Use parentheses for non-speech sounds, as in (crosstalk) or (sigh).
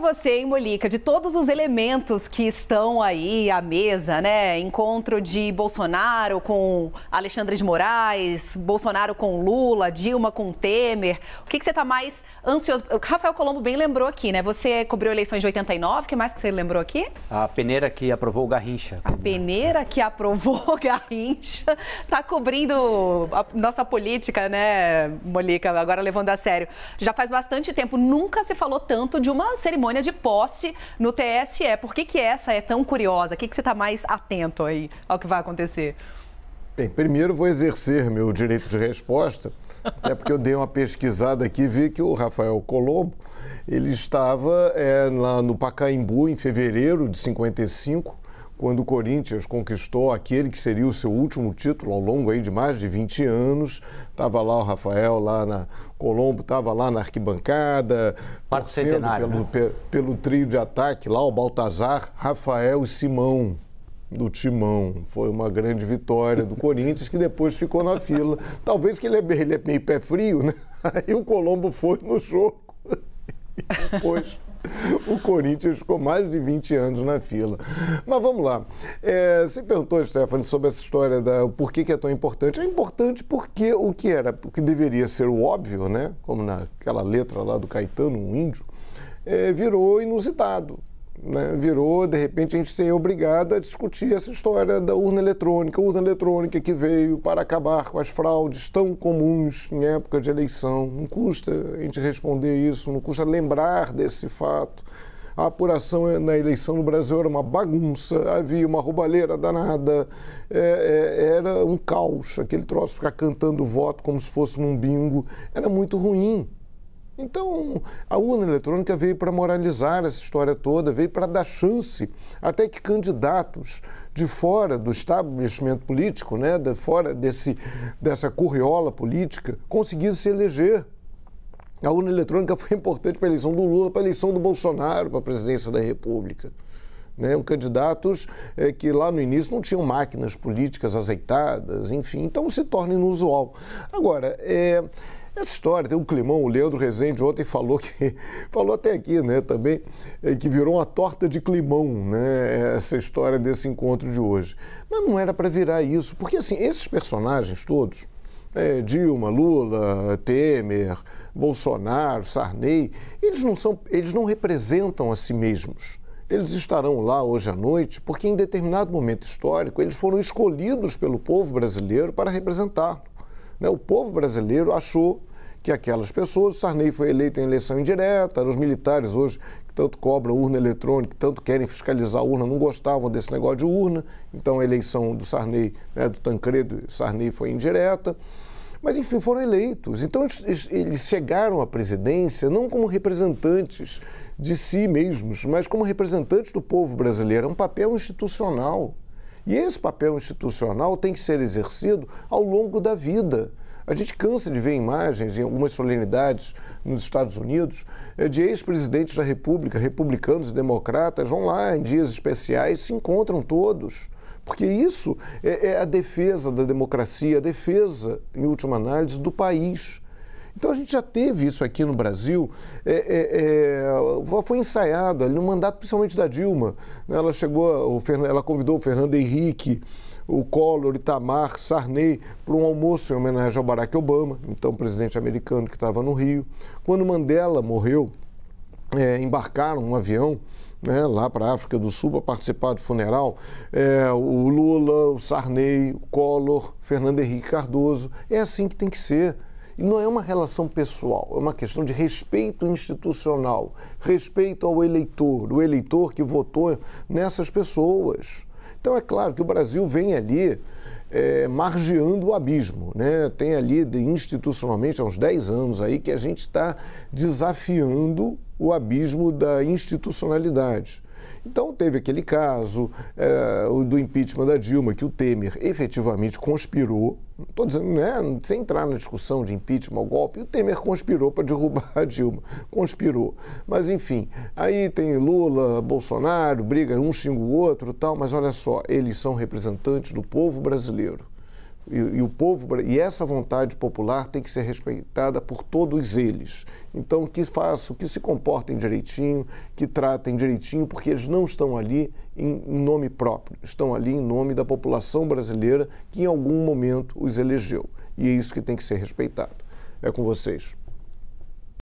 para você, hein, Molica, de todos os elementos que estão aí à mesa, né? Encontro de Bolsonaro com Alexandre de Moraes, Bolsonaro com Lula, Dilma com Temer. O que, que você está mais ansioso? O Rafael Colombo bem lembrou aqui, né? Você cobriu eleições de 89, o que mais que você lembrou aqui? A peneira que aprovou o Garrincha. A peneira que aprovou o Garrincha. Tá cobrindo a nossa política, né, Molica? Agora levando a sério. Já faz bastante tempo, nunca se falou tanto de uma cerimônia cerimônia de posse no TSE. Por que, que essa é tão curiosa? O que, que você está mais atento aí ao que vai acontecer? Bem, primeiro vou exercer meu direito de resposta, até porque eu dei uma pesquisada aqui e vi que o Rafael Colombo ele estava é, lá no Pacaembu em fevereiro de 55 quando o Corinthians conquistou aquele que seria o seu último título ao longo aí de mais de 20 anos. Estava lá o Rafael, lá na Colombo, estava lá na arquibancada, Parque torcendo pelo, né? pelo trio de ataque lá, o Baltazar, Rafael e Simão do Timão. Foi uma grande vitória do Corinthians, que depois ficou na fila. Talvez que ele é, ele é meio pé frio, né? (laughs) Aí o Colombo foi no jogo. (laughs) Depois... (laughs) o Corinthians ficou mais de 20 anos na fila. Mas vamos lá. É, você perguntou, Stephanie, sobre essa história da por que, que é tão importante. É importante porque o que era, o que deveria ser o óbvio, né? Como naquela letra lá do Caetano, um índio, é, virou inusitado. Né? Virou, de repente, a gente ser obrigado a discutir essa história da urna eletrônica, urna eletrônica que veio para acabar com as fraudes tão comuns em época de eleição. Não custa a gente responder isso, não custa lembrar desse fato. A apuração na eleição no Brasil era uma bagunça, havia uma roubalheira danada, é, é, era um caos. Aquele troço ficar cantando voto como se fosse num bingo era muito ruim então, a urna eletrônica veio para moralizar essa história toda, veio para dar chance até que candidatos de fora do estabelecimento político, né, de fora desse, dessa curriola política, conseguissem se eleger. A urna eletrônica foi importante para a eleição do Lula, para a eleição do Bolsonaro, para a presidência da República. Né, candidatos é, que lá no início não tinham máquinas políticas azeitadas, enfim, então se torna inusual. Agora, é, essa história, tem o Climão, o Leandro Rezende ontem falou que (laughs) falou até aqui, né, também, é, que virou uma torta de climão, né, essa história desse encontro de hoje. Mas não era para virar isso, porque assim, esses personagens todos, é, Dilma, Lula, Temer, Bolsonaro, Sarney, eles não são, eles não representam a si mesmos. Eles estarão lá hoje à noite porque em determinado momento histórico eles foram escolhidos pelo povo brasileiro para representá-lo. Né? O povo brasileiro achou que aquelas pessoas, Sarney foi eleito em eleição indireta, os militares hoje que tanto cobram urna eletrônica, que tanto querem fiscalizar a urna, não gostavam desse negócio de urna, então a eleição do Sarney, né, do Tancredo Sarney foi indireta. Mas, enfim, foram eleitos. Então, eles chegaram à presidência não como representantes de si mesmos, mas como representantes do povo brasileiro. É um papel institucional. E esse papel institucional tem que ser exercido ao longo da vida. A gente cansa de ver imagens em algumas solenidades nos Estados Unidos eh, de ex-presidentes da República, republicanos e democratas, vão lá em dias especiais, se encontram todos. Porque isso é, é a defesa da democracia, a defesa, em última análise, do país. Então a gente já teve isso aqui no Brasil, é, é, é foi ensaiado ali no mandato principalmente da Dilma. Né? Ela chegou, ela convidou o Fernando Henrique, o Collor, Itamar, Sarney para um almoço em homenagem ao Barack Obama, então presidente americano que estava no Rio. Quando Mandela morreu, é, embarcaram um avião né, lá para a África do Sul para participar do funeral, é, o Lula, o Sarney, o Collor, Fernando Henrique Cardoso. É assim que tem que ser. E não é uma relação pessoal, é uma questão de respeito institucional, respeito ao eleitor, o eleitor que votou nessas pessoas. Então é claro que o Brasil vem ali é, margeando o abismo. Né? Tem ali, institucionalmente, há uns 10 anos aí, que a gente está desafiando o abismo da institucionalidade. Então, teve aquele caso é, do impeachment da Dilma, que o Temer efetivamente conspirou. Estou dizendo, né, sem entrar na discussão de impeachment ou golpe, o Temer conspirou para derrubar a Dilma. Conspirou. Mas, enfim, aí tem Lula, Bolsonaro, briga, um xinga o outro tal, mas olha só, eles são representantes do povo brasileiro e, e, o povo e essa vontade popular tem que ser respeitada por todos eles. Então que façam, que se comportem direitinho, que tratem direitinho, porque eles não estão ali em, em nome próprio, estão ali em nome da população brasileira que em algum momento os elegeu. E é isso que tem que ser respeitado. É com vocês.